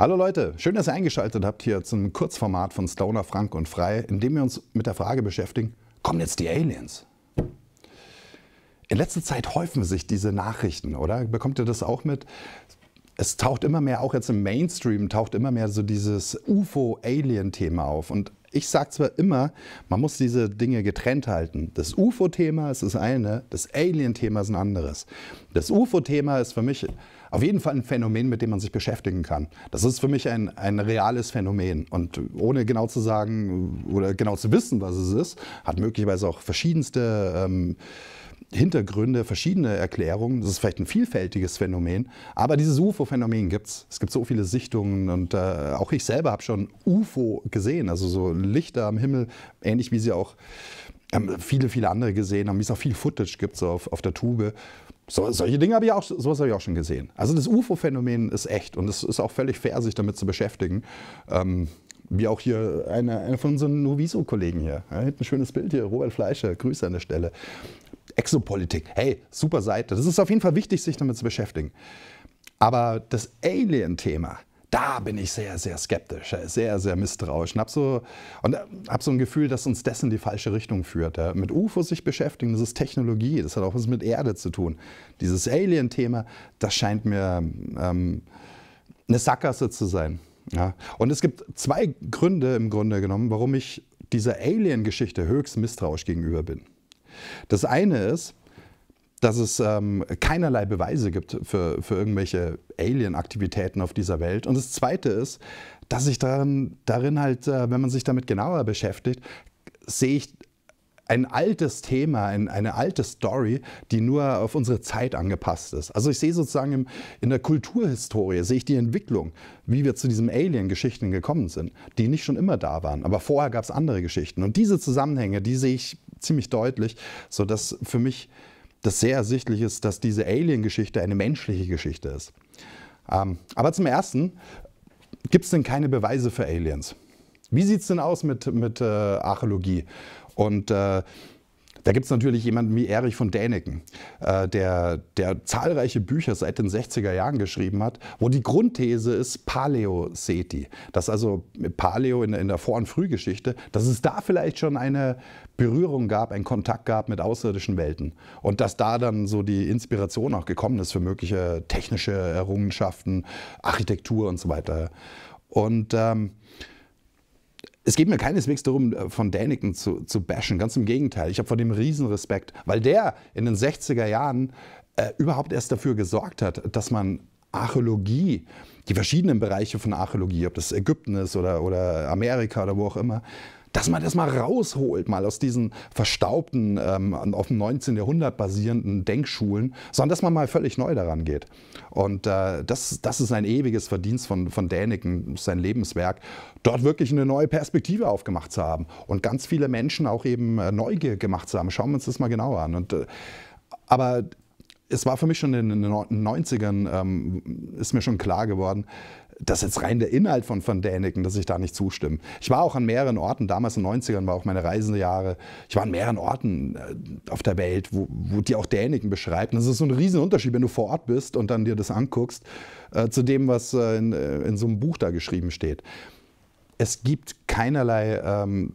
Hallo Leute, schön, dass ihr eingeschaltet habt hier zum Kurzformat von Stoner Frank und Frei, in dem wir uns mit der Frage beschäftigen, kommen jetzt die Aliens? In letzter Zeit häufen sich diese Nachrichten, oder? Bekommt ihr das auch mit? Es taucht immer mehr, auch jetzt im Mainstream, taucht immer mehr so dieses UFO-Alien-Thema auf. Und ich sage zwar immer, man muss diese Dinge getrennt halten. Das UFO-Thema ist das eine, das Alien-Thema ist ein anderes. Das UFO-Thema ist für mich auf jeden Fall ein Phänomen, mit dem man sich beschäftigen kann. Das ist für mich ein, ein reales Phänomen. Und ohne genau zu sagen oder genau zu wissen, was es ist, hat möglicherweise auch verschiedenste ähm, Hintergründe, verschiedene Erklärungen. Das ist vielleicht ein vielfältiges Phänomen, aber dieses UFO-Phänomen gibt es. Es gibt so viele Sichtungen und äh, auch ich selber habe schon UFO gesehen, also so Lichter am Himmel, ähnlich wie sie auch ähm, viele, viele andere gesehen haben, wie es auch viel Footage gibt so auf, auf der Tube. So, solche Dinge habe ich auch, sowas habe ich auch schon gesehen. Also das UFO-Phänomen ist echt und es ist auch völlig fair, sich damit zu beschäftigen. Ähm, wie auch hier einer eine von unseren Noviso-Kollegen hier. Ja, ein schönes Bild hier, Robert Fleischer, Grüße an der Stelle. Exopolitik, hey, super Seite. Das ist auf jeden Fall wichtig, sich damit zu beschäftigen. Aber das Alien-Thema, da bin ich sehr, sehr skeptisch, sehr, sehr misstrauisch und habe so, äh, hab so ein Gefühl, dass uns das in die falsche Richtung führt. Äh, mit UFO sich beschäftigen, das ist Technologie, das hat auch was mit Erde zu tun. Dieses Alien-Thema, das scheint mir ähm, eine Sackgasse zu sein. Ja. Und es gibt zwei Gründe im Grunde genommen, warum ich dieser Alien-Geschichte höchst misstrauisch gegenüber bin. Das eine ist, dass es ähm, keinerlei Beweise gibt für, für irgendwelche Alien-Aktivitäten auf dieser Welt. Und das Zweite ist, dass ich darin, darin halt, äh, wenn man sich damit genauer beschäftigt, sehe ich ein altes Thema, ein, eine alte Story, die nur auf unsere Zeit angepasst ist. Also ich sehe sozusagen im, in der Kulturhistorie, sehe ich die Entwicklung, wie wir zu diesen Alien-Geschichten gekommen sind, die nicht schon immer da waren, aber vorher gab es andere Geschichten. Und diese Zusammenhänge, die sehe ich ziemlich deutlich, sodass für mich dass sehr ersichtlich ist, dass diese Alien-Geschichte eine menschliche Geschichte ist. Ähm, aber zum Ersten, gibt es denn keine Beweise für Aliens? Wie sieht es denn aus mit, mit äh, Archäologie? Und äh, da gibt es natürlich jemanden wie Erich von Däniken, äh, der, der zahlreiche Bücher seit den 60er Jahren geschrieben hat, wo die Grundthese ist Paleoseti. Das also Paleo in, in der Vor- und Frühgeschichte, dass es da vielleicht schon eine Berührung gab, einen Kontakt gab mit außerirdischen Welten. Und dass da dann so die Inspiration auch gekommen ist für mögliche technische Errungenschaften, Architektur und so weiter. Und ähm, es geht mir keineswegs darum, äh, von Däniken zu, zu bashen. Ganz im Gegenteil. Ich habe von dem riesen Respekt, weil der in den 60er Jahren äh, überhaupt erst dafür gesorgt hat, dass man Archäologie, die verschiedenen Bereiche von Archäologie, ob das Ägypten ist oder, oder Amerika oder wo auch immer, dass man das mal rausholt, mal aus diesen verstaubten, ähm, auf dem 19. Jahrhundert basierenden Denkschulen, sondern dass man mal völlig neu daran geht. Und äh, das, das ist ein ewiges Verdienst von, von Däniken, sein Lebenswerk, dort wirklich eine neue Perspektive aufgemacht zu haben und ganz viele Menschen auch eben äh, Neugier gemacht zu haben. Schauen wir uns das mal genauer an. Und, äh, aber es war für mich schon in den 90ern, ähm, ist mir schon klar geworden, das ist jetzt rein der Inhalt von Van Däniken, dass ich da nicht zustimme. Ich war auch an mehreren Orten, damals in den 90ern war auch meine Reisejahre, ich war an mehreren Orten äh, auf der Welt, wo, wo die auch Däniken beschreiben. Das ist so ein Riesenunterschied, wenn du vor Ort bist und dann dir das anguckst, äh, zu dem, was äh, in, äh, in, so einem Buch da geschrieben steht. Es gibt keinerlei ähm,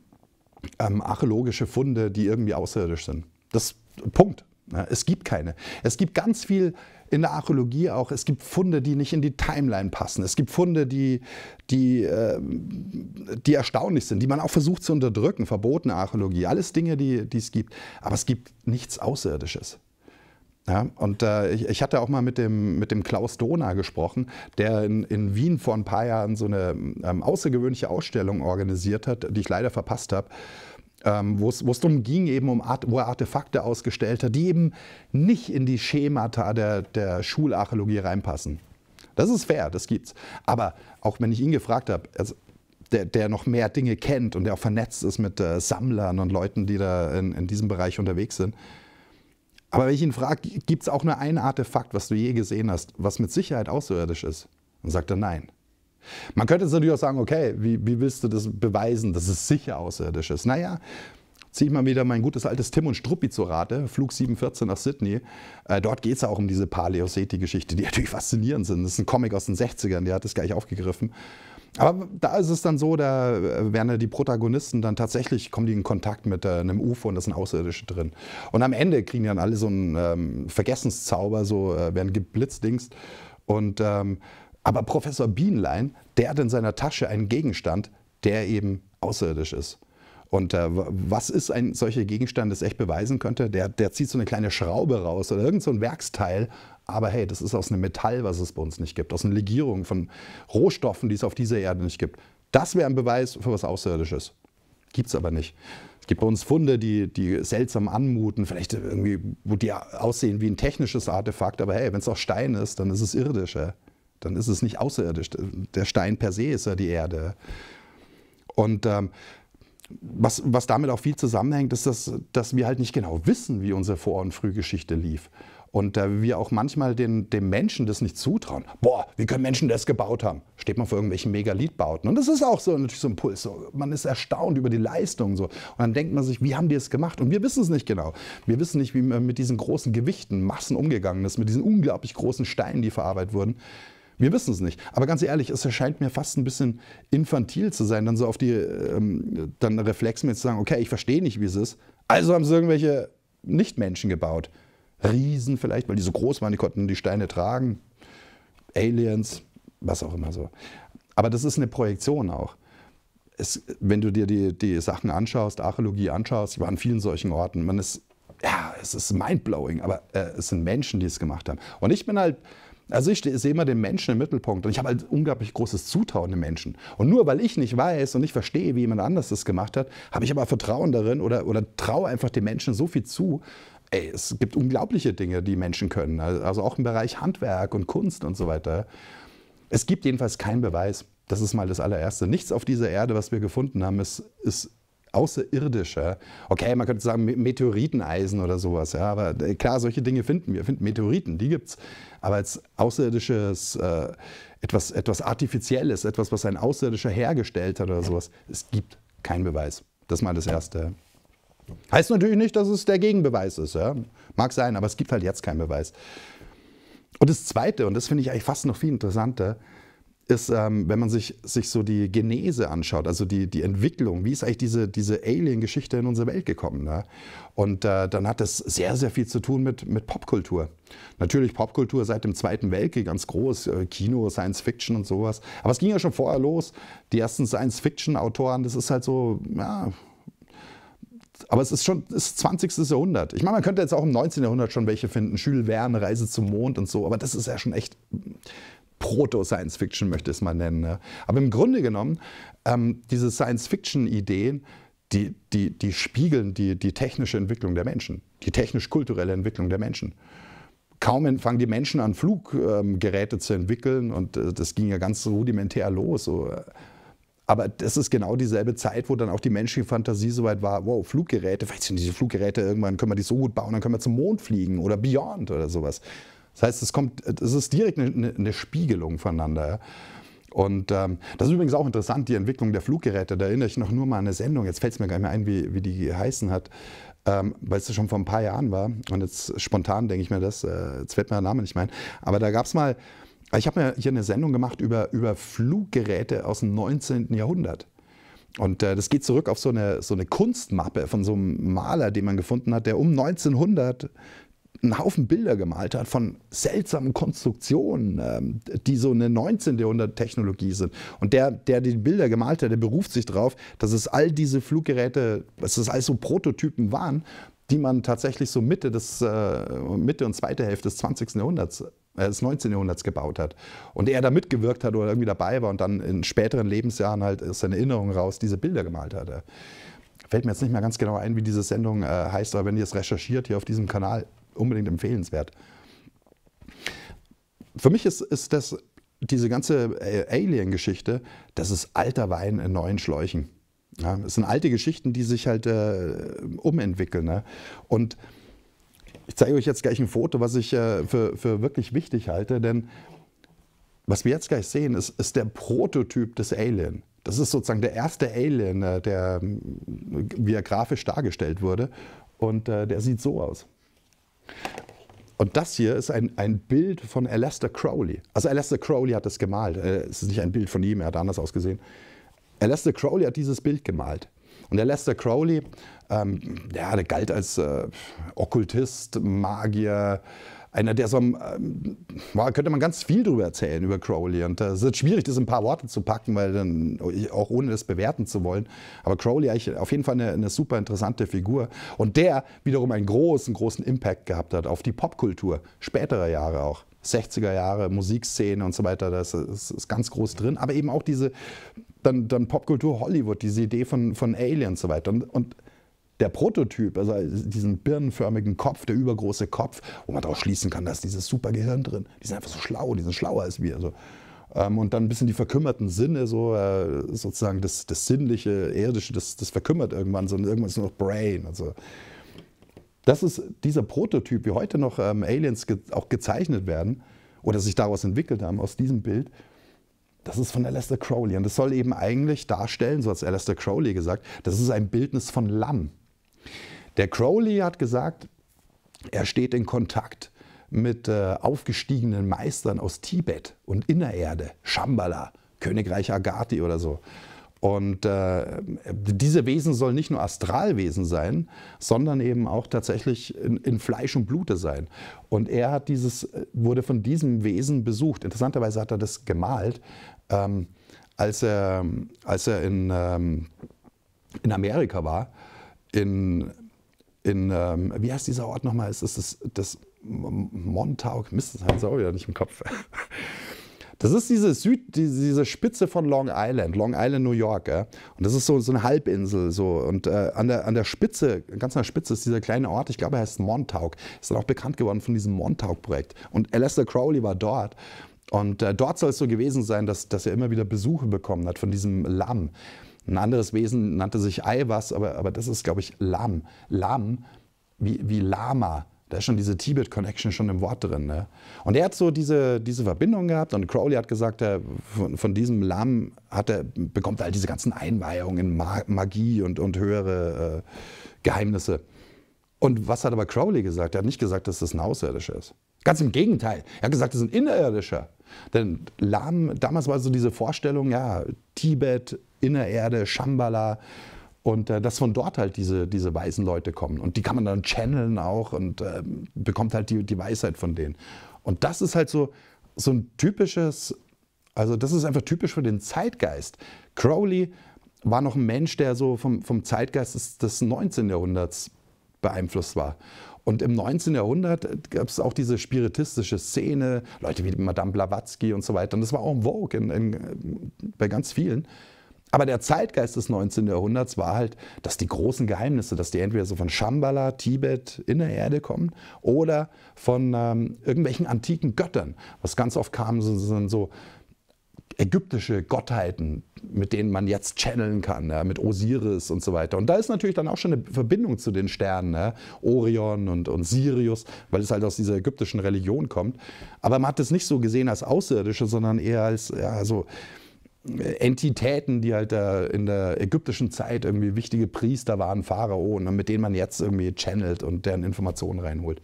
ähm, archäologische Funde, die irgendwie außerirdisch sind. Das Punkt. Ne? Es gibt keine. Es gibt ganz viel in der Archäologie auch, es gibt Funde, die nicht in die Timeline passen. Es gibt Funde, die, die, äh, die erstaunlich sind, die man auch versucht zu unterdrücken, verbotene Archäologie, alles Dinge, die, die es gibt. Aber es gibt nichts Außerirdisches. Ja, und äh, ich, ich, hatte auch mal mit dem, mit dem Klaus Dona gesprochen, der in, in Wien vor ein paar Jahren so eine ähm, außergewöhnliche Ausstellung organisiert hat, die ich leider verpasst habe. Ähm, wo es darum ging, eben um Art, wo er Artefakte ausgestellt hat, die eben nicht in die Schemata der, der Schularchäologie reinpassen. Das ist fair, das gibt's. Aber auch wenn ich ihn gefragt habe, also der, der, noch mehr Dinge kennt und der auch vernetzt ist mit äh, Sammlern und Leuten, die da in, in, diesem Bereich unterwegs sind. Aber wenn ich ihn frage, gibt es auch nur ein Artefakt, was du je gesehen hast, was mit Sicherheit außerirdisch ist? Dann sagt er nein. Man könnte jetzt natürlich auch sagen, okay, wie, wie willst du das beweisen, dass es sicher außerirdisch ist? Naja, ziehe ich mal wieder mein gutes altes Tim und Struppi zur Rate, Flug 714 nach Sydney. Äh, dort geht es auch um diese Paleoseti-Geschichte, die natürlich faszinierend sind. Das ist ein Comic aus den 60ern, der hat das gleich aufgegriffen. Aber da ist es dann so, da äh, werden die Protagonisten dann tatsächlich, kommen die in Kontakt mit äh, einem UFO und da sind Außerirdische drin. Und am Ende kriegen die dann alle so einen ähm, Vergessenszauber, so äh, werden geblitzdingst. Und ähm, aber Professor Bienlein, der hat in seiner Tasche einen Gegenstand, der eben außerirdisch ist. Und äh, was ist ein solcher Gegenstand, das echt beweisen könnte? Der, der zieht so eine kleine Schraube raus oder irgendein so Werksteil. Aber hey, das ist aus einem Metall, was es bei uns nicht gibt, aus einer Legierung von Rohstoffen, die es auf dieser Erde nicht gibt. Das wäre ein Beweis für was Außerirdisches. Gibt es aber nicht. Es gibt bei uns Funde, die, die seltsam anmuten, vielleicht irgendwie, wo die aussehen wie ein technisches Artefakt, aber hey, wenn es auch Stein ist, dann ist es irdischer. Dann ist es nicht außerirdisch. Der Stein per se ist ja die Erde. Und ähm, was, was damit auch viel zusammenhängt, ist, dass, dass wir halt nicht genau wissen, wie unsere Vor- und Frühgeschichte lief. Und äh, wir auch manchmal den, dem Menschen das nicht zutrauen. Boah, wie können Menschen das gebaut haben? Steht man vor irgendwelchen Megalithbauten. Und das ist auch so natürlich so ein Puls. So, man ist erstaunt über die Leistung. So. Und dann denkt man sich, wie haben die es gemacht? Und wir wissen es nicht genau. Wir wissen nicht, wie man mit diesen großen Gewichten, Massen umgegangen ist, mit diesen unglaublich großen Steinen, die verarbeitet wurden. Wir wissen es nicht. Aber ganz ehrlich, es erscheint mir fast ein bisschen infantil zu sein, dann so auf die, ähm, dann mir zu sagen, okay, ich verstehe nicht, wie es ist. Also haben sie irgendwelche Nichtmenschen gebaut. Riesen vielleicht, weil die so groß waren, die konnten die Steine tragen. Aliens, was auch immer so. Aber das ist eine Projektion auch. Es, wenn du dir die, die Sachen anschaust, Archäologie anschaust, die waren an vielen solchen Orten, man ist, ja, es ist mindblowing, aber äh, es sind Menschen, die es gemacht haben. Und ich bin halt also ich sehe immer den Menschen im Mittelpunkt und ich habe ein halt unglaublich großes Zutrauen den Menschen. Und nur weil ich nicht weiß und nicht verstehe, wie jemand anders das gemacht hat, habe ich aber Vertrauen darin oder, oder traue einfach den Menschen so viel zu. Ey, es gibt unglaubliche Dinge, die Menschen können. Also, also auch im Bereich Handwerk und Kunst und so weiter. Es gibt jedenfalls keinen Beweis. Das ist mal das allererste. Nichts auf dieser Erde, was wir gefunden haben, ist, ist außerirdischer. Okay, man könnte sagen Meteoriteneisen oder sowas, ja, aber äh, klar, solche Dinge finden wir, finden Meteoriten, die gibt es. Aber als außerirdisches, äh, etwas, etwas Artifizielles, etwas, was ein Außerirdischer hergestellt hat oder sowas, es gibt keinen Beweis. Das ist mal das Erste. Heißt natürlich nicht, dass es der Gegenbeweis ist. Ja? Mag sein, aber es gibt halt jetzt keinen Beweis. Und das Zweite, und das finde ich eigentlich fast noch viel interessanter, ist, ähm, wenn man sich, sich so die Genese anschaut, also die, die Entwicklung, wie ist eigentlich diese, diese Alien-Geschichte in unsere Welt gekommen? Ne? Und äh, dann hat das sehr, sehr viel zu tun mit, mit Popkultur. Natürlich Popkultur seit dem Zweiten Weltkrieg ganz groß, äh, Kino, Science Fiction und sowas. Aber es ging ja schon vorher los. Die ersten Science-Fiction-Autoren, das ist halt so, ja, aber es ist schon das 20. Jahrhundert. Ich meine, man könnte jetzt auch im 19. Jahrhundert schon welche finden. Jules Verne, Reise zum Mond und so. Aber das ist ja schon echt Proto-Science-Fiction möchte ich es mal nennen. Ne? Aber im Grunde genommen, ähm, diese Science-Fiction-Ideen, die, die, die spiegeln die, die technische Entwicklung der Menschen, die technisch-kulturelle Entwicklung der Menschen kaum fangen die Menschen an, Fluggeräte ähm, zu entwickeln und äh, das ging ja ganz rudimentär los. Aber das ist genau dieselbe Zeit, wo dann auch die menschliche Fantasie so weit war, wow, Fluggeräte, vielleicht sind diese Fluggeräte, irgendwann können wir die so gut bauen, dann können wir zum Mond fliegen oder Beyond oder sowas. Das heißt, es kommt, es ist direkt eine, eine Spiegelung voneinander. Und ähm, das ist übrigens auch interessant, die Entwicklung der Fluggeräte. Da erinnere ich noch nur mal an eine Sendung, jetzt fällt es mir gar nicht mehr ein, wie, wie die geheißen hat, ähm, weil es schon vor ein paar Jahren war. Und jetzt spontan denke ich mir das, äh, jetzt fällt mir der Name nicht mehr ein. Aber da gab es mal, ich habe mir hier eine Sendung gemacht über, über Fluggeräte aus dem 19. Jahrhundert. Und äh, das geht zurück auf so eine, so eine Kunstmappe von so einem Maler, den man gefunden hat, der um 1900 einen Haufen Bilder gemalt hat von seltsamen Konstruktionen, ähm, die so eine 19. Jahrhundert-Technologie sind. Und der, der die Bilder gemalt hat, der beruft sich darauf, dass es all diese Fluggeräte, dass es alles so Prototypen waren, die man tatsächlich so Mitte, des, äh, Mitte und zweite Hälfte des 20. Jahrhunderts äh, des 19. Jahrhunderts gebaut hat. Und er da mitgewirkt hat oder irgendwie dabei war und dann in späteren Lebensjahren halt aus seiner Erinnerung raus diese Bilder gemalt hatte. Fällt mir jetzt nicht mehr ganz genau ein, wie diese Sendung äh, heißt, aber wenn ihr es recherchiert hier auf diesem Kanal, unbedingt empfehlenswert. Für mich ist, ist das, diese ganze äh, Alien-Geschichte, das ist alter Wein in neuen Schläuchen. Ja, es sind alte Geschichten, die sich halt äh, umentwickeln. Ne? Und ich zeige euch jetzt gleich ein Foto, was ich äh, für, für wirklich wichtig halte, denn was wir jetzt gleich sehen, ist, ist der Prototyp des Alien. Das ist sozusagen der erste Alien, äh, der, wie ähm, er grafisch dargestellt wurde. Und äh, der sieht so aus. Und das hier ist ein, ein Bild von Alastair Crowley. Also Alastair Crowley hat das gemalt. Äh, es ist nicht ein Bild von ihm, er hat anders ausgesehen. Alastair Crowley hat dieses Bild gemalt. Und Alastair Crowley, ähm, ja, der galt als äh, Okkultist, Magier, einer, der so, ähm, könnte man ganz viel drüber erzählen über Crowley. Und äh, es ist schwierig, das in ein paar Worte zu packen, weil dann, oh, auch ohne das bewerten zu wollen. Aber Crowley eigentlich auf jeden Fall eine, eine super interessante Figur. Und der wiederum einen großen, großen Impact gehabt hat auf die Popkultur späterer Jahre auch. 60er Jahre, Musikszene und so weiter, das ist, ist ganz groß drin. Aber eben auch diese dann, dann Popkultur Hollywood, diese Idee von, von Alien und so weiter. Und, und der Prototyp, also diesen birnenförmigen Kopf, der übergroße Kopf, wo man daraus schließen kann, dass dieses super Gehirn drin. Die sind einfach so schlau, die sind schlauer als wir. Also, ähm, und dann ein bisschen die verkümmerten Sinne, so äh, sozusagen das, das Sinnliche, Irdische, das, das verkümmert irgendwann, sondern irgendwann ist nur noch Brain. Also, das ist dieser Prototyp, wie heute noch ähm, Aliens ge auch gezeichnet werden oder sich daraus entwickelt haben, aus diesem Bild. Das ist von Alastair Crowley und das soll eben eigentlich darstellen, so hat Alastair Crowley gesagt, das ist ein Bildnis von Lamm. Der Crowley hat gesagt, er steht in Kontakt mit äh, aufgestiegenen Meistern aus Tibet und Innererde, Shambhala, Königreich Agathi oder so. Und äh, diese Wesen sollen nicht nur Astralwesen sein, sondern eben auch tatsächlich in, in, Fleisch und Blute sein. Und er hat dieses, äh, wurde von diesem Wesen besucht. Interessanterweise hat er das gemalt, ähm, als er, als er in, ähm, in Amerika war in, in ähm, wie heißt dieser Ort nochmal? Ist das das, das Montauk? Mist, das hat es auch wieder nicht im Kopf. Das ist diese, Süd, diese Spitze von Long Island, Long Island, New York. Ja? Und das ist so, so eine Halbinsel. So. Und äh, an, der, an der Spitze, ganz an der Spitze, ist dieser kleine Ort, ich glaube, er heißt Montauk. Ist dann auch bekannt geworden von diesem Montauk-Projekt. Und Alastair Crowley war dort. Und äh, dort soll es so gewesen sein, dass, dass er immer wieder Besuche bekommen hat von diesem Lamm. Ein anderes Wesen nannte sich Aiwas, aber, aber das ist, glaube ich, Lam. Lam, wie, wie Lama. Da ist schon diese Tibet-Connection schon im Wort drin. Ne? Und er hat so diese, diese Verbindung gehabt und Crowley hat gesagt, er, von, von diesem Lam hat er, bekommt er all diese ganzen Einweihungen in Magie und, und höhere äh, Geheimnisse. Und was hat aber Crowley gesagt? Er hat nicht gesagt, dass das ein Außerirdischer ist. Ganz im Gegenteil. Er hat gesagt, das ist ein Innerirdischer. Denn Lam, damals war so diese Vorstellung, ja, Tibet, Innererde, Shambhala. Und äh, dass von dort halt diese, diese weisen Leute kommen. Und die kann man dann channeln auch und äh, bekommt halt die, die Weisheit von denen. Und das ist halt so, so ein typisches, also das ist einfach typisch für den Zeitgeist. Crowley war noch ein Mensch, der so vom, vom Zeitgeist des, des 19. Jahrhunderts beeinflusst war. Und im 19. Jahrhundert gab es auch diese spiritistische Szene, Leute wie Madame Blavatsky und so weiter. Und das war auch ein Vogue in, in, bei ganz vielen. Aber der Zeitgeist des 19. Jahrhunderts war halt, dass die großen Geheimnisse, dass die entweder so von Shambhala, Tibet, Innererde kommen oder von ähm, irgendwelchen antiken Göttern. Was ganz oft kam, sind so, so ägyptische Gottheiten, mit denen man jetzt channeln kann, ja, mit Osiris und so weiter. Und da ist natürlich dann auch schon eine Verbindung zu den Sternen, ja, Orion und, und Sirius, weil es halt aus dieser ägyptischen Religion kommt. Aber man hat es nicht so gesehen als Außerirdische, sondern eher als, ja, so. Also, äh, Entitäten, die halt in der ägyptischen Zeit irgendwie wichtige Priester waren, Pharaonen, mit denen man jetzt irgendwie channelt und deren Informationen reinholt.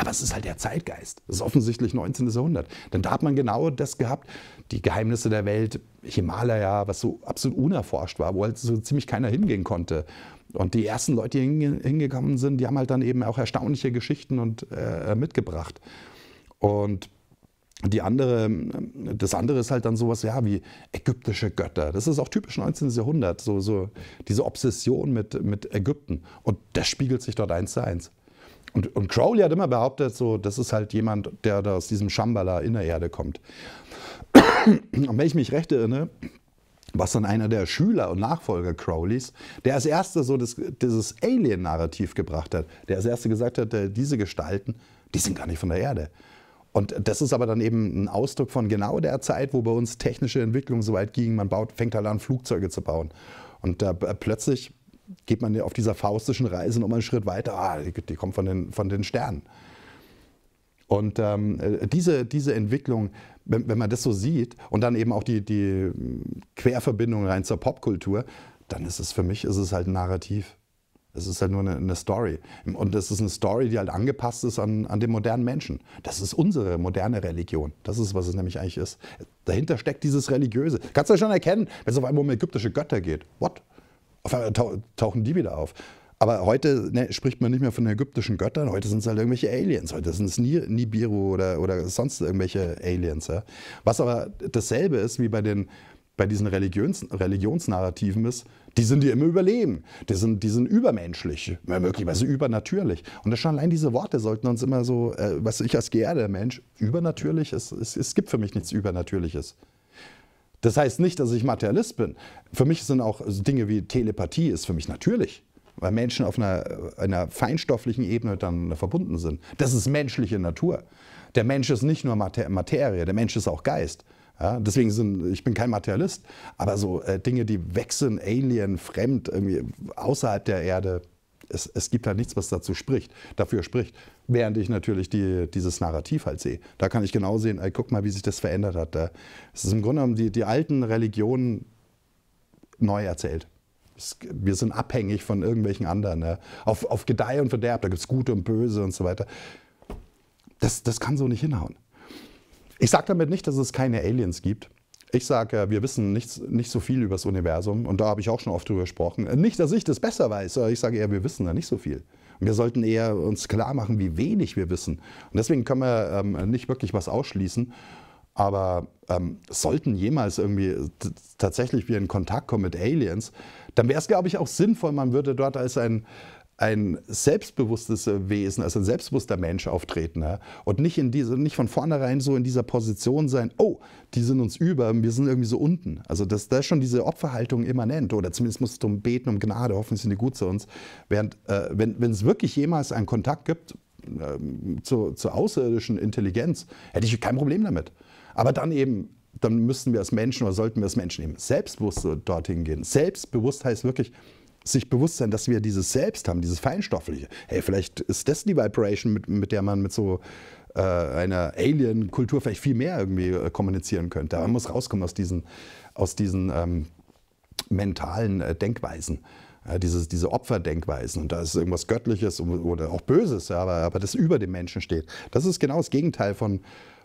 Aber es ist halt der Zeitgeist. Es ist offensichtlich 19. Jahrhundert. Denn da hat man genau das gehabt, die Geheimnisse der Welt, Himalaya, was so absolut unerforscht war, wo halt so ziemlich keiner hingehen konnte. Und die ersten Leute, die hingekommen sind, die haben halt dann eben auch erstaunliche Geschichten und äh, mitgebracht. Und die andere, das andere ist halt dann sowas, ja, wie ägyptische Götter. Das ist auch typisch 19. Jahrhundert, so, so diese Obsession mit, mit Ägypten. Und das spiegelt sich dort eins zu eins. Und, und Crowley hat immer behauptet, so, das ist halt jemand, der aus diesem Shambhala Erde kommt. Und wenn ich mich recht erinnere, war es dann einer der Schüler und Nachfolger Crowleys, der als erster so das, dieses Alien-Narrativ gebracht hat, der als erster gesagt hat, äh, diese Gestalten, die sind gar nicht von der Erde. Und das ist aber dann eben ein Ausdruck von genau der Zeit, wo bei uns technische Entwicklung so weit ging, man baut, fängt halt an, Flugzeuge zu bauen. Und da äh, plötzlich geht man auf dieser faustischen Reise nochmal einen Schritt weiter. Ah, die, die kommt von den, von den Sternen. Und ähm, äh, diese, diese Entwicklung, wenn, wenn, man das so sieht und dann eben auch die, die Querverbindung rein zur Popkultur, dann ist es für mich ist es halt ein Narrativ. Es ist halt nur eine, eine Story. Und es ist eine Story, die halt angepasst ist an, an den modernen Menschen. Das ist unsere moderne Religion. Das ist, was es nämlich eigentlich ist. Dahinter steckt dieses Religiöse. Kannst du ja schon erkennen, wenn es auf einmal um ägyptische Götter geht. What? Auf einmal tauchen die wieder auf. Aber heute ne, spricht man nicht mehr von ägyptischen Göttern, heute sind es halt irgendwelche Aliens. Heute sind es Nibiru oder, oder sonst irgendwelche Aliens. Ja. Was aber dasselbe ist wie bei, den, bei diesen Religions, Religionsnarrativen ist, die sind dir immer überleben. Die sind, die sind übermenschlich, möglicherweise übernatürlich. Und das schon allein diese Worte sollten uns immer so, äh, was ich als geerdeter Mensch, übernatürlich, es, es, es gibt für mich nichts Übernatürliches. Das heißt nicht, dass ich Materialist bin. Für mich sind auch Dinge wie Telepathie ist für mich natürlich, weil Menschen auf einer, einer feinstofflichen Ebene dann verbunden sind. Das ist menschliche Natur. Der Mensch ist nicht nur Materie, der Mensch ist auch Geist. Ja, deswegen sind, ich bin kein Materialist, aber so äh, Dinge, die wechseln, Alien, fremd, irgendwie außerhalb der Erde, es, es gibt halt nichts, was dazu spricht, dafür spricht. Während ich natürlich die, dieses Narrativ halt sehe. Da kann ich genau sehen, ey, guck mal, wie sich das verändert hat. es ist im Grunde genommen die, die alten Religionen neu erzählt. Es, wir sind abhängig von irgendwelchen anderen. Ne? Auf, auf Gedeih und Verderb, da gibt es Gute und Böse und so weiter. Das, das kann so nicht hinhauen. Ich sage damit nicht, dass es keine Aliens gibt. Ich sage wir wissen nicht, nicht so viel über das Universum und da habe ich auch schon oft drüber gesprochen. Nicht, dass ich das besser weiß, aber ich sage eher, wir wissen da nicht so viel. Und wir sollten eher uns klar machen, wie wenig wir wissen. Und deswegen können wir ähm, nicht wirklich was ausschließen. Aber ähm, sollten jemals irgendwie tatsächlich wir in Kontakt kommen mit Aliens, dann wäre es, glaube ich, auch sinnvoll, man würde dort als ein ein selbstbewusstes Wesen, also ein selbstbewusster Mensch auftreten ja? und nicht, in diese, nicht von vornherein so in dieser Position sein, oh, die sind uns über, wir sind irgendwie so unten. Also das, da ist schon diese Opferhaltung immanent oder zumindest musst du um beten, um Gnade, hoffentlich sind die gut zu uns. Während äh, wenn, wenn es wirklich jemals einen Kontakt gibt äh, zu, zur außerirdischen Intelligenz, hätte ich kein Problem damit. Aber dann eben dann müssten wir als Menschen oder sollten wir als Menschen eben selbstbewusst dorthin gehen. Selbstbewusst heißt wirklich, sich bewusst sein, dass wir dieses Selbst haben, dieses Feinstoffliche. Hey, vielleicht ist das die Vibration, mit, mit der man mit so äh, einer Alien-Kultur vielleicht viel mehr irgendwie äh, kommunizieren könnte. man muss rauskommen aus diesen, aus diesen ähm, mentalen äh, Denkweisen. Ja, dieses, diese Opferdenkweisen und da ist irgendwas Göttliches oder auch Böses, ja, aber, aber das über dem Menschen steht. Das ist genau das Gegenteil von,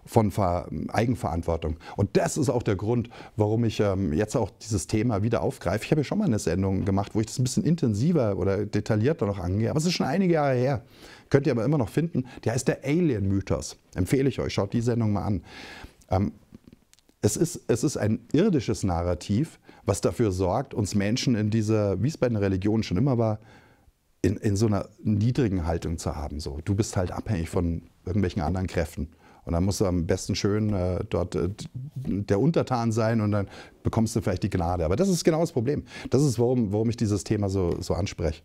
von Ver Eigenverantwortung. Und das ist auch der Grund, warum ich ähm, jetzt auch dieses Thema wieder aufgreife. Ich habe ja schon mal eine Sendung gemacht, wo ich das ein bisschen intensiver oder detaillierter noch angehe, aber es ist schon einige Jahre her. Könnt ihr aber immer noch finden. Der heißt der Alien-Mythos. Empfehle ich euch, schaut die Sendung mal an. Ähm, es, ist, es ist ein irdisches Narrativ, was dafür sorgt, uns Menschen in dieser, wie es bei den Religionen schon immer war, in, in so einer niedrigen Haltung zu haben. So, du bist halt abhängig von irgendwelchen anderen Kräften. Und dann musst du am besten schön äh, dort äh, der Untertan sein und dann bekommst du vielleicht die Gnade. Aber das ist genau das Problem. Das ist, warum, warum ich dieses Thema so, so anspreche.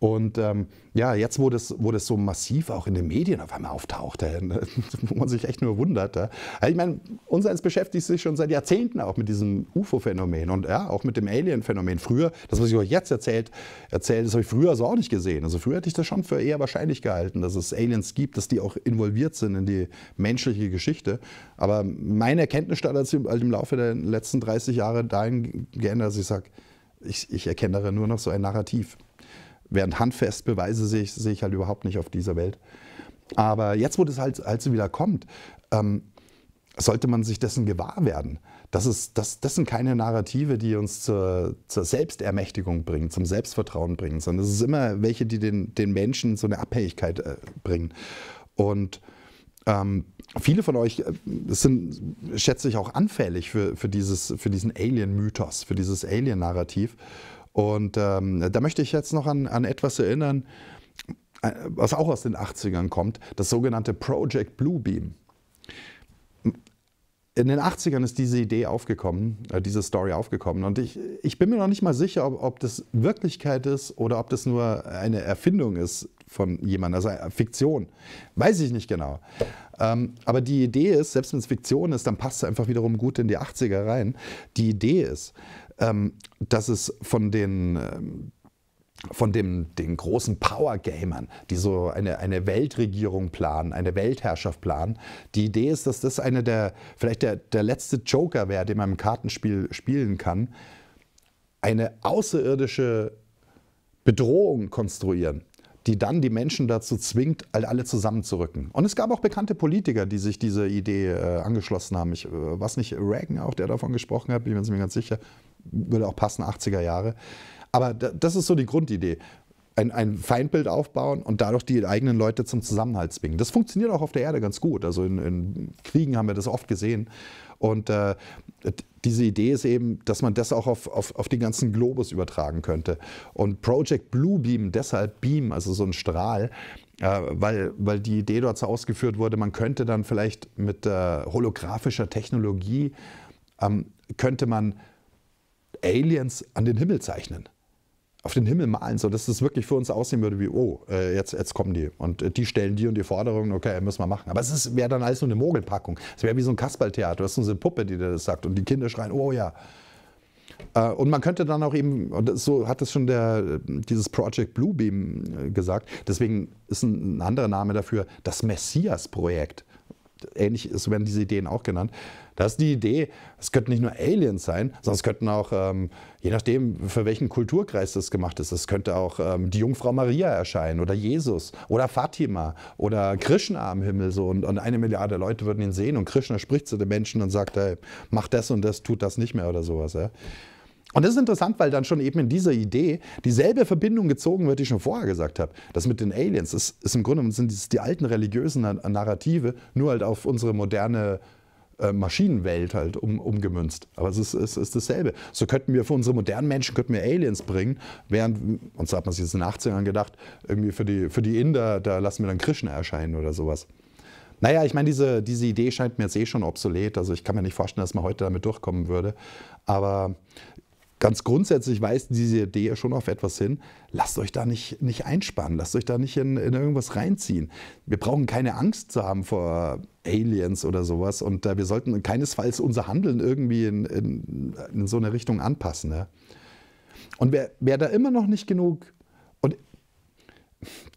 Und ähm, ja, jetzt, wo das, wo das so massiv auch in den Medien auf einmal auftaucht, ne, wo man sich echt nur wundert. Ja. Also ich meine, unser unsereins beschäftigt sich schon seit Jahrzehnten auch mit diesem UFO-Phänomen und ja, auch mit dem Alien-Phänomen. Früher, das, was ich euch jetzt erzählt, erzählt das habe ich früher so auch nicht gesehen. Also früher hätte ich das schon für eher wahrscheinlich gehalten, dass es Aliens gibt, dass die auch involviert sind in die menschliche Geschichte. Aber meine Erkenntnisstand hat sich also im Laufe der letzten 30 Jahre dahin geändert, dass ich sage, ich, ich erkenne darin nur noch so ein Narrativ. Während handfest Beweise sehe ich, sehe ich halt überhaupt nicht auf dieser Welt. Aber jetzt, wo das halt, halt so wieder kommt, ähm, sollte man sich dessen gewahr werden. Das, ist, das, das sind keine Narrative, die uns zur, zur Selbstermächtigung bringen, zum Selbstvertrauen bringen, sondern es ist immer welche, die den, den Menschen so eine Abhängigkeit äh, bringen. Und ähm, viele von euch äh, sind, schätze ich, auch anfällig für, für, dieses, für diesen Alien-Mythos, für dieses Alien-Narrativ. Und ähm, da möchte ich jetzt noch an, an etwas erinnern, äh, was auch aus den 80ern kommt, das sogenannte Project Bluebeam. In den 80ern ist diese Idee aufgekommen, äh, diese Story aufgekommen. Und ich, ich bin mir noch nicht mal sicher, ob, ob das Wirklichkeit ist oder ob das nur eine Erfindung ist von jemandem, also äh, Fiktion. Weiß ich nicht genau. Ähm, aber die Idee ist, selbst wenn es Fiktion ist, dann passt es einfach wiederum gut in die 80er rein. Die Idee ist, ähm, dass es von den ähm, von dem, den großen Power-Gamern, die so eine, eine Weltregierung planen, eine Weltherrschaft planen. Die Idee ist, dass das eine der, vielleicht der, der letzte Joker wäre, den man im Kartenspiel spielen kann. Eine außerirdische Bedrohung konstruieren, die dann die Menschen dazu zwingt, alle zusammenzurücken. Und es gab auch bekannte Politiker, die sich dieser Idee äh, angeschlossen haben. Ich, äh, was nicht Reagan auch, der davon gesprochen hat, bin ich mir ganz sicher würde auch passen, 80er Jahre. Aber das ist so die Grundidee. Ein, ein, Feindbild aufbauen und dadurch die eigenen Leute zum Zusammenhalt zwingen. Das funktioniert auch auf der Erde ganz gut. Also in, in Kriegen haben wir das oft gesehen. Und äh, diese Idee ist eben, dass man das auch auf, auf, auf den ganzen Globus übertragen könnte. Und Project Blue Beam, deshalb Beam, also so ein Strahl, äh, weil, weil die Idee dort so ausgeführt wurde, man könnte dann vielleicht mit äh, holographischer Technologie, ähm, könnte man Aliens an den Himmel zeichnen. Auf den Himmel malen, sodass es wirklich für uns aussehen würde wie, oh, äh, jetzt, jetzt kommen die. Und äh, die stellen die und die Forderungen, okay, müssen wir machen. Aber es wäre dann alles nur eine Mogelpackung. Es wäre wie so ein Kasperltheater. Du hast so eine Puppe, die dir das sagt. Und die Kinder schreien, oh ja. Äh, und man könnte dann auch eben, so hat es schon der, dieses Project Bluebeam gesagt, deswegen ist ein anderer Name dafür das Messias-Projekt ähnlich, so werden diese Ideen auch genannt. Da ist die Idee, es könnten nicht nur Aliens sein, sondern es könnten auch, ähm, je nachdem, für welchen Kulturkreis das gemacht ist, es könnte auch ähm, die Jungfrau Maria erscheinen oder Jesus oder Fatima oder Krishna am Himmel so und, und, eine Milliarde Leute würden ihn sehen und Krishna spricht zu den Menschen und sagt, hey, mach das und das, tut das nicht mehr oder sowas. Ja. Und das ist interessant, weil dann schon eben in dieser Idee dieselbe Verbindung gezogen wird, die ich schon vorher gesagt habe. Das mit den Aliens ist, ist im Grunde sind die alten religiösen Narrative nur halt auf unsere moderne äh, Maschinenwelt halt um, umgemünzt. Aber es ist, es ist dasselbe. So könnten wir für unsere modernen Menschen könnten wir Aliens bringen, während, und so hat man sich jetzt in den 80ern gedacht, irgendwie für die, für die Inder, da lassen wir dann Krishna erscheinen oder sowas. Naja, ich meine, diese, diese Idee scheint mir jetzt eh schon obsolet. Also ich kann mir nicht vorstellen, dass man heute damit durchkommen würde. Aber ganz grundsätzlich weist diese Idee ja schon auf etwas hin. Lasst euch da nicht, nicht einspannen, lasst euch da nicht in, in irgendwas reinziehen. Wir brauchen keine Angst zu haben vor Aliens oder sowas und äh, wir sollten keinesfalls unser Handeln irgendwie in, in, in so eine Richtung anpassen. Ne? Und wer, wer da immer noch nicht genug und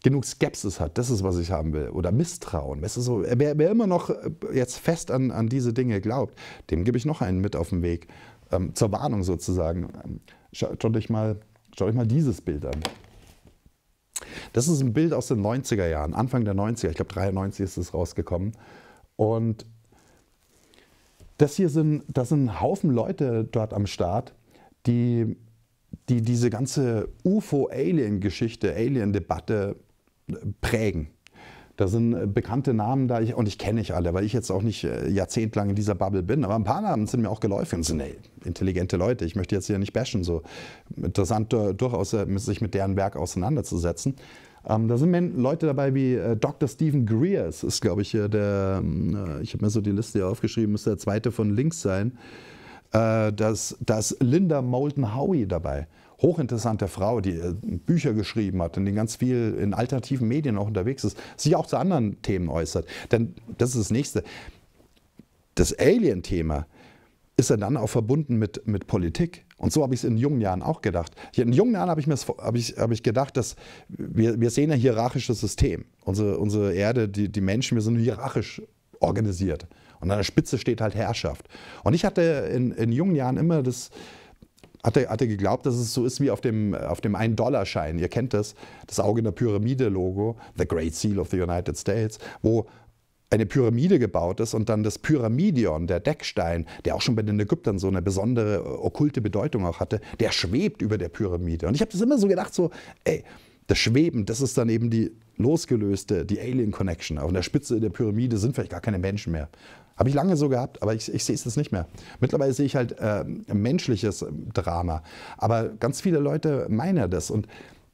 genug Skepsis hat, das ist, was ich haben will, oder Misstrauen. Weißt du, so, wer, wer immer noch jetzt fest an, an diese Dinge glaubt, dem gebe ich noch einen mit auf den Weg ähm, zur Warnung sozusagen. Ähm, schaut euch, mal, schaut euch mal dieses Bild an. Das ist ein Bild aus den 90er Jahren, Anfang der 90er, ich glaube 93 ist es rausgekommen. Und das hier sind, das sind ein Haufen Leute dort am Start, die, die diese ganze UFO-Alien-Geschichte, Alien-Debatte äh, prägen. Da sind äh, bekannte Namen da und ich kenne nicht alle, weil ich jetzt auch nicht äh, jahrzehntelang in dieser Bubble bin. Aber ein paar Namen sind mir auch geläufig und sind ey, intelligente Leute. Ich möchte jetzt hier nicht bashen. So interessant durchaus äh, sich mit deren Werk auseinanderzusetzen. Ähm, da sind Leute dabei wie äh, Dr. Stephen Greer, das ist, glaube ich, der, ähm, äh, ich habe mir so die Liste hier aufgeschrieben, müsste der zweite von links sein. Äh, da ist Linda Moulton Howie dabei hochinteressante Frau, die äh, Bücher geschrieben hat und die ganz viel in alternativen Medien auch unterwegs ist, sich auch zu anderen Themen äußert. Denn das ist das Nächste. Das Alien-Thema ist ja dann auch verbunden mit, mit Politik. Und so habe ich es in jungen Jahren auch gedacht. In jungen Jahren habe ich, mir ich, habe ich gedacht, dass wir, wir sehen ein hierarchisches System. Unsere, unsere Erde, die, die Menschen, wir sind hierarchisch organisiert. Und an der Spitze steht halt Herrschaft. Und ich hatte in, in jungen Jahren immer das, hat er, hat er geglaubt, dass es so ist wie auf dem, auf dem 1-Dollar-Schein. Ihr kennt das, das Auge in der Pyramide-Logo, The Great Seal of the United States, wo eine Pyramide gebaut ist und dann das Pyramidion, der Deckstein, der auch schon bei den Ägyptern so eine besondere äh, okkulte Bedeutung auch hatte, der schwebt über der Pyramide. Und ich habe das immer so gedacht, so, ey, das Schweben, das ist dann eben die losgelöste, die Alien Connection. Auf der Spitze der Pyramide sind vielleicht gar keine Menschen mehr. Habe ich lange so gehabt, aber ich, ich sehe es jetzt nicht mehr. Mittlerweile sehe ich halt äh, menschliches ähm, Drama. Aber ganz viele Leute meinen das. Und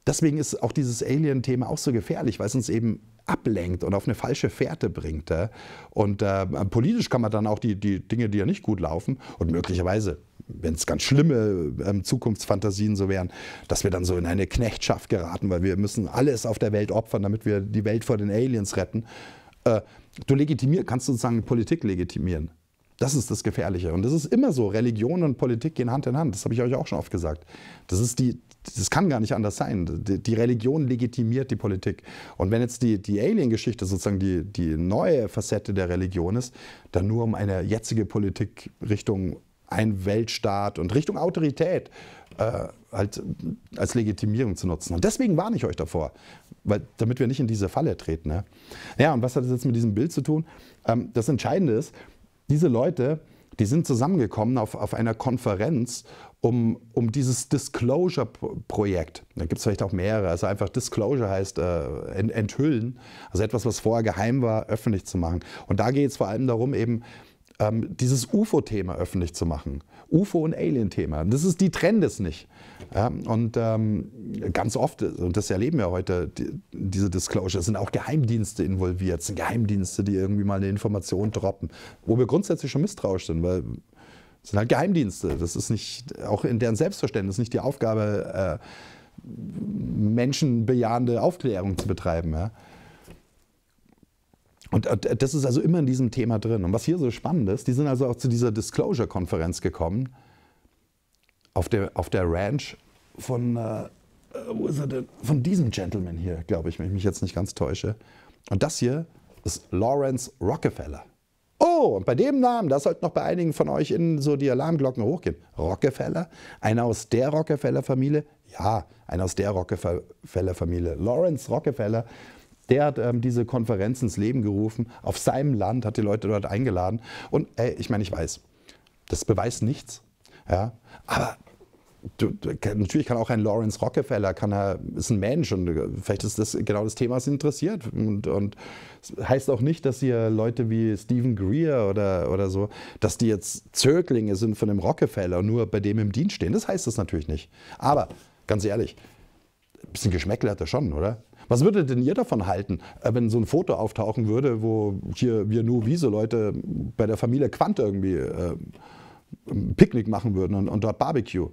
deswegen ist auch dieses Alien-Thema auch so gefährlich, weil es uns eben ablenkt und auf eine falsche Fährte bringt. Äh, und äh, politisch kann man dann auch die, die Dinge, die ja nicht gut laufen und möglicherweise wenn es ganz schlimme ähm, Zukunftsfantasien so wären, dass wir dann so in eine Knechtschaft geraten, weil wir müssen alles auf der Welt opfern, damit wir die Welt vor den Aliens retten. Äh, du legitimier, kannst sozusagen Politik legitimieren. Das ist das Gefährliche. Und das ist immer so. Religion und Politik gehen Hand in Hand. Das habe ich euch auch schon oft gesagt. Das ist die, das kann gar nicht anders sein. Die, Religion legitimiert die Politik. Und wenn jetzt die, die Alien-Geschichte sozusagen die, die neue Facette der Religion ist, dann nur um eine jetzige Politik Richtung ein Weltstaat und Richtung Autorität äh, halt äh, als Legitimierung zu nutzen. Und deswegen warne ich euch davor, weil, damit wir nicht in diese Falle treten. Ne? Ja, und was hat das jetzt mit diesem Bild zu tun? Ähm, das Entscheidende ist, diese Leute, die sind zusammengekommen auf, auf einer Konferenz, um, um dieses Disclosure-Projekt, da gibt es vielleicht auch mehrere, also einfach Disclosure heißt äh, enthüllen, also etwas, was vorher geheim war, öffentlich zu machen. Und da geht es vor allem darum, eben ähm, dieses UFO-Thema öffentlich zu machen. UFO- und Alien-Thema. Das ist, die trennen das nicht. Ja, und ähm, ganz oft, und das erleben wir heute, die, diese Disclosure, sind auch Geheimdienste involviert, sind Geheimdienste, die irgendwie mal eine Information droppen, wo wir grundsätzlich schon misstrauisch sind, weil es sind halt Geheimdienste. Das ist nicht, auch in deren Selbstverständnis nicht die Aufgabe, äh, menschenbejahende Aufklärung zu betreiben. Ja. Und äh, das ist also immer in diesem Thema drin. Und was hier so spannend ist, die sind also auch zu dieser Disclosure-Konferenz gekommen auf der, auf der Ranch von, äh, äh wo ist er denn? von diesem Gentleman hier, glaube ich, wenn ich mich jetzt nicht ganz täusche. Und das hier ist Lawrence Rockefeller. Oh, und bei dem Namen, da sollten noch bei einigen von euch in so die Alarmglocken hochgehen. Rockefeller, einer aus der Rockefeller-Familie. Ja, einer aus der Rockefeller-Familie. Lawrence Rockefeller der hat ähm, diese Konferenz ins Leben gerufen, auf seinem Land, hat die Leute dort eingeladen. Und ey, ich meine, ich weiß, das beweist nichts. Ja? Aber Du, du, natürlich kann auch ein Lawrence Rockefeller, kann er, ist ein Mensch und äh, vielleicht ist das genau das Thema, was ihn interessiert. Und, und heißt auch nicht, dass hier Leute wie Stephen Greer oder, oder so, dass die jetzt Zöglinge sind von dem Rockefeller und nur bei dem im Dienst stehen. Das heißt das natürlich nicht. Aber ganz ehrlich, ein bisschen Geschmäckle hat er schon, oder? Was würdet denn ihr davon halten, äh, wenn so ein Foto auftauchen würde, wo hier wir nur wiese Leute bei der Familie Quant irgendwie äh, Picknick machen würden und, und, dort Barbecue?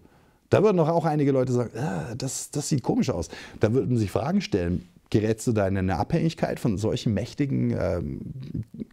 Da würden doch auch einige Leute sagen, äh, das, das sieht komisch aus. Da würden sich Fragen stellen, gerätst du da in eine Abhängigkeit von solchen mächtigen ähm,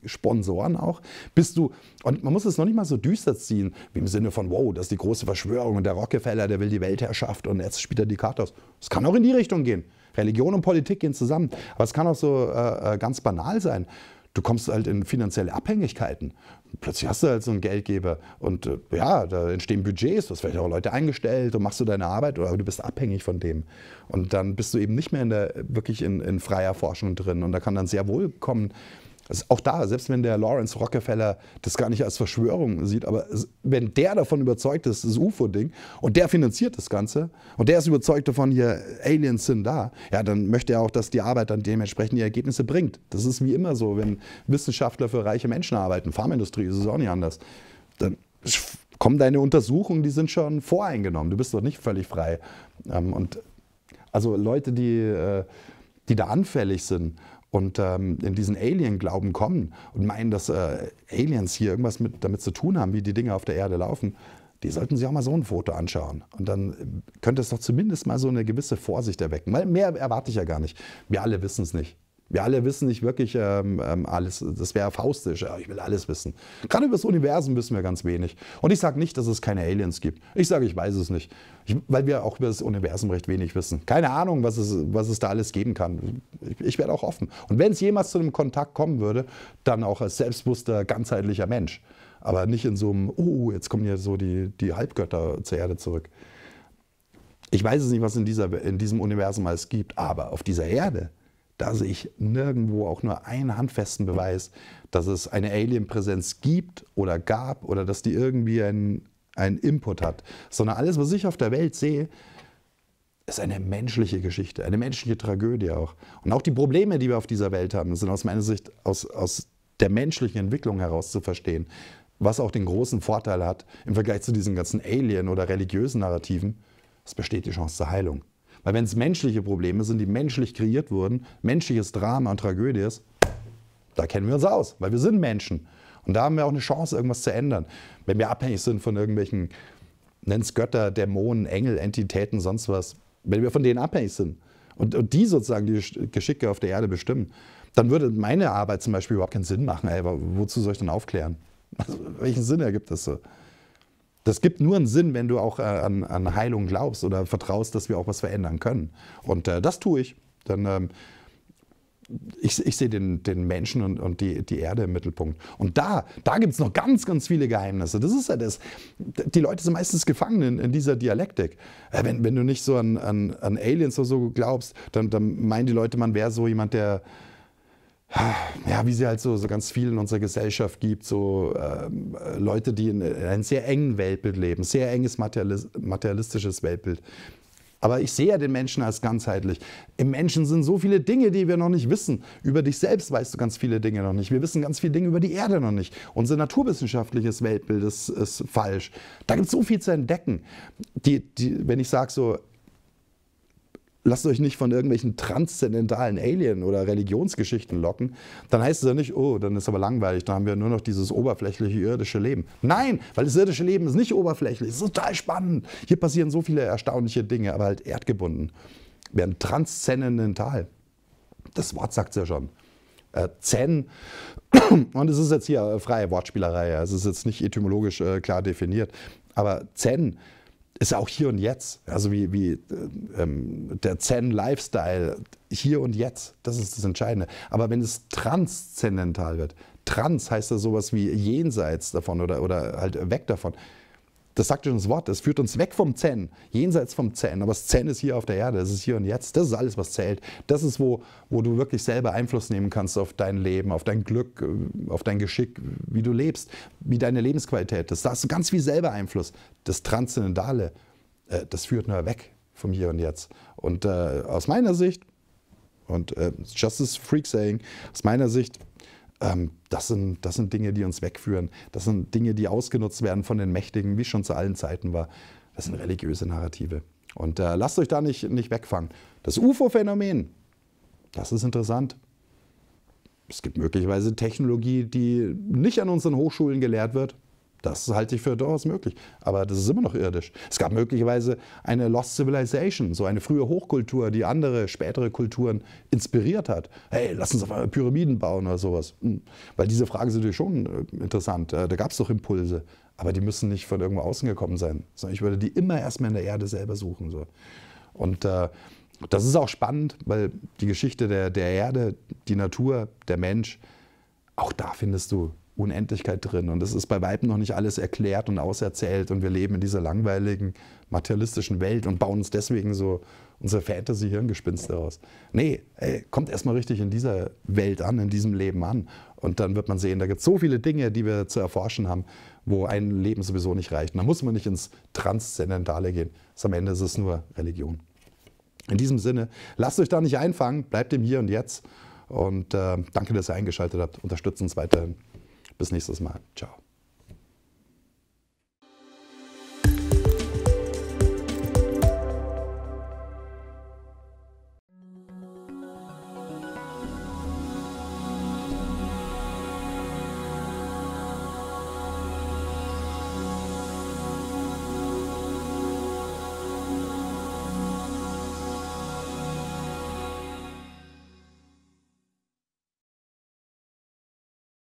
Sponsoren auch? Bist du, und man muss es noch nicht mal so düster ziehen, wie im Sinne von, wow, das ist die große Verschwörung und der Rockefeller, der will die Weltherrschaft und jetzt spielt er die Karte aus. Es kann auch in die Richtung gehen. Religion und Politik gehen zusammen. Aber es kann auch so äh, äh, ganz banal sein. Du kommst halt in finanzielle Abhängigkeiten. Plötzlich hast du halt so einen Geldgeber und äh, ja, da entstehen Budgets, du hast vielleicht auch Leute eingestellt und machst du deine Arbeit, aber du bist abhängig von dem. Und dann bist du eben nicht mehr in der, wirklich in, in freier Forschung drin. Und da kann dann sehr wohl kommen, also auch da, selbst wenn der Lawrence Rockefeller das gar nicht als Verschwörung sieht, aber wenn der davon überzeugt ist, das UFO-Ding, und der finanziert das Ganze, und der ist überzeugt davon, hier Aliens sind da, ja, dann möchte er auch, dass die Arbeit dann dementsprechend die Ergebnisse bringt. Das ist wie immer so, wenn Wissenschaftler für reiche Menschen arbeiten, Pharmaindustrie ist es auch nicht anders. Dann kommen deine Untersuchungen, die sind schon voreingenommen. Du bist doch nicht völlig frei. Ähm, und also Leute, die, äh, die da anfällig sind, und ähm, in diesen Alien-Glauben kommen und meinen, dass äh, Aliens hier irgendwas mit, damit zu tun haben, wie die Dinge auf der Erde laufen, die sollten sich auch mal so ein Foto anschauen. Und dann äh, könnte es doch zumindest mal so eine gewisse Vorsicht erwecken. mehr erwarte ich ja gar nicht. Wir alle wissen es nicht. Wir alle wissen nicht wirklich ähm, ähm, alles. Das wäre faustisch. Ja, ich will alles wissen. Gerade über das Universum wissen wir ganz wenig. Und ich sage nicht, dass es keine Aliens gibt. Ich sage, ich weiß es nicht. Ich, weil wir auch über das Universum recht wenig wissen. Keine Ahnung, was es, was es da alles geben kann. Ich, ich werde auch offen. Und wenn es jemals zu einem Kontakt kommen würde, dann auch als selbstbewusster, ganzheitlicher Mensch. Aber nicht in so einem, oh, jetzt kommen ja so die, die Halbgötter zur Erde zurück. Ich weiß es nicht, was in, dieser, in diesem Universum alles gibt, aber auf dieser Erde da sehe ich nirgendwo auch nur einen handfesten Beweis, dass es eine Alien-Präsenz gibt oder gab oder dass die irgendwie einen, einen Input hat. Sondern alles, was ich auf der Welt sehe, ist eine menschliche Geschichte, eine menschliche Tragödie auch. Und auch die Probleme, die wir auf dieser Welt haben, sind aus meiner Sicht aus, aus der menschlichen Entwicklung heraus zu verstehen. Was auch den großen Vorteil hat im Vergleich zu diesen ganzen Alien- oder religiösen Narrativen, es besteht die Chance zur Heilung. Weil wenn es menschliche Probleme sind, die menschlich kreiert wurden, menschliches Drama und Tragödie ist, da kennen wir uns aus, weil wir sind Menschen. Und da haben wir auch eine Chance, irgendwas zu ändern. Wenn wir abhängig sind von irgendwelchen, es Götter, Dämonen, Engel, Entitäten, sonst was, wenn wir von denen abhängig sind und, und die sozusagen die Geschicke auf der Erde bestimmen, dann würde meine Arbeit zum Beispiel überhaupt keinen Sinn machen. Ey, wozu soll ich dann aufklären? Also, welchen Sinn ergibt das so? Das gibt nur einen Sinn, wenn du auch äh, an, an, Heilung glaubst oder vertraust, dass wir auch was verändern können. Und äh, das tue ich. Dann, ähm, ich, ich sehe den, den, Menschen und, und die, die, Erde im Mittelpunkt. Und da, da gibt es noch ganz, ganz viele Geheimnisse. Das ist ja das. Die Leute sind meistens gefangen in, in dieser Dialektik. Äh, wenn, wenn, du nicht so an, an, an Aliens oder so glaubst, dann, dann meinen die Leute, man wäre so jemand, der ja, wie sie halt so, so ganz viel in unserer Gesellschaft gibt, so ähm, Leute, die in, in einem sehr engen Weltbild leben, sehr enges materialistisches Weltbild. Aber ich sehe ja den Menschen als ganzheitlich. Im Menschen sind so viele Dinge, die wir noch nicht wissen. Über dich selbst weißt du ganz viele Dinge noch nicht. Wir wissen ganz viele Dinge über die Erde noch nicht. Unser naturwissenschaftliches Weltbild ist, ist falsch. Da gibt es so viel zu entdecken. Die, die, wenn ich sage so, lasst euch nicht von irgendwelchen transzendentalen Alien- oder Religionsgeschichten locken, dann heißt es ja nicht, oh, dann ist aber langweilig, dann haben wir nur noch dieses oberflächliche irdische Leben. Nein, weil das irdische Leben ist nicht oberflächlich, es ist total spannend. Hier passieren so viele erstaunliche Dinge, aber halt erdgebunden. Während transzendental, das Wort sagt es ja schon, äh, Zen. Und es ist jetzt hier äh, freie Wortspielerei, es ist jetzt nicht etymologisch äh, klar definiert, aber Zen ist auch hier und jetzt. Also wie, wie ähm, der Zen-Lifestyle, hier und jetzt, das ist das Entscheidende. Aber wenn es transzendental wird, trans heißt ja sowas wie jenseits davon oder, oder halt weg davon, das sagt schon das Wort, das führt uns weg vom Zen, jenseits vom Zen. Aber das Zen ist hier auf der Erde, das ist hier und jetzt, das ist alles, was zählt. Das ist, wo, wo du wirklich selber Einfluss nehmen kannst auf dein Leben, auf dein Glück, äh, auf dein Geschick, wie du lebst, wie deine Lebensqualität ist. Da hast du ganz viel selber Einfluss. Das Transzendentale, äh, das führt nur weg vom Hier und Jetzt. Und äh, aus meiner Sicht, und äh, Justice Freak Saying, aus meiner Sicht ähm, das, sind, das sind Dinge, die uns wegführen. Das sind Dinge, die ausgenutzt werden von den Mächtigen, wie schon zu allen Zeiten war. Das sind religiöse Narrative. Und äh, lasst euch da nicht, nicht wegfangen. Das UFO-Phänomen, das ist interessant. Es gibt möglicherweise Technologie, die nicht an unseren Hochschulen gelehrt wird. Das halte ich für durchaus möglich. Aber das ist immer noch irdisch. Es gab möglicherweise eine Lost Civilization, so eine frühe Hochkultur, die andere, spätere Kulturen inspiriert hat. Hey, lass uns auf einmal Pyramiden bauen oder sowas. Hm. Weil diese Fragen sind natürlich schon äh, interessant. Äh, da gab es doch Impulse. Aber die müssen nicht von irgendwo außen gekommen sein. Sondern Ich würde die immer erstmal in der Erde selber suchen. So. Und äh, das ist auch spannend, weil die Geschichte der, der Erde, die Natur, der Mensch, auch da findest du Unendlichkeit drin. Und es ist bei Weitem noch nicht alles erklärt und auserzählt. Und wir leben in dieser langweiligen, materialistischen Welt und bauen uns deswegen so unsere Fantasy-Hirngespinste aus. Nee, ey, kommt erstmal richtig in dieser Welt an, in diesem Leben an. Und dann wird man sehen, da gibt es so viele Dinge, die wir zu erforschen haben, wo ein Leben sowieso nicht reicht. Und da muss man nicht ins Transzendentale gehen. Das am Ende ist es nur Religion. In diesem Sinne, lasst euch da nicht einfangen, bleibt im Hier und Jetzt. Und äh, danke, dass ihr eingeschaltet habt. Unterstützt uns weiterhin. Bis nächstes Mal. Ciao.